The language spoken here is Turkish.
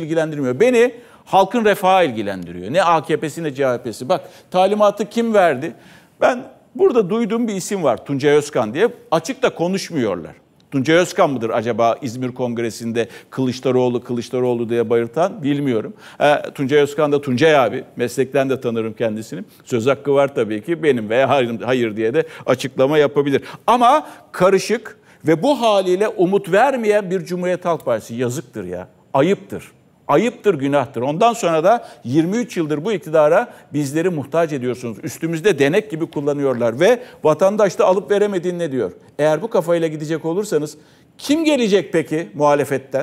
ilgilendirmiyor. Beni halkın refahı ilgilendiriyor. Ne AKP'si ne CHP'si. Bak talimatı kim verdi? Ben burada duyduğum bir isim var Tuncay Özkan diye. Açık da konuşmuyorlar. Tuncay Özkan mıdır acaba İzmir Kongresi'nde Kılıçdaroğlu Kılıçdaroğlu diye bayırtan bilmiyorum. E, Tuncay Özkan da Tuncay abi meslekten de tanırım kendisini. Söz hakkı var tabii ki benim veya hayır, hayır diye de açıklama yapabilir. Ama karışık ve bu haliyle umut vermeyen bir Cumhuriyet Halk Partisi yazıktır ya ayıptır. Ayıptır, günahtır. Ondan sonra da 23 yıldır bu iktidara bizleri muhtaç ediyorsunuz. Üstümüzde denek gibi kullanıyorlar ve vatandaş da alıp veremediğini ne diyor? Eğer bu kafayla gidecek olursanız kim gelecek peki muhalefetten?